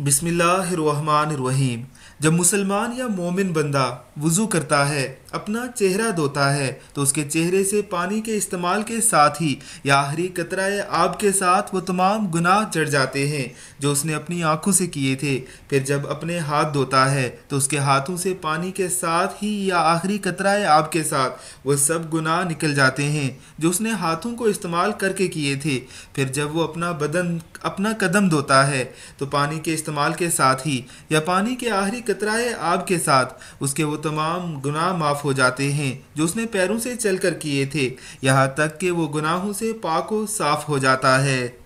बिसमीम जब मुसलमान या मोमिन बंदा वज़ू करता है अपना चेहरा धोता है तो उसके चेहरे से पानी के इस्तेमाल के साथ ही या आखिरी कतरा आब के साथ वो तमाम गुनाह चढ़ जाते हैं जो उसने अपनी आँखों से किए थे फिर जब अपने हाथ धोता है तो उसके हाथों से पानी के साथ ही या आखिरी कतरा आब के साथ वह सब गुनाह निकल जाते हैं जो उसने हाथों को इस्तेमाल करके किए थे फिर जब वो अपना बदन अपना कदम धोता है तो पानी के इस्तेमाल के साथ ही या पानी के आखिरी कतराए आब के साथ उसके वो तमाम गुनाह माफ़ हो जाते हैं जो उसने पैरों से चल कर किए थे यहाँ तक कि वो गुनाहों से पाक साफ हो जाता है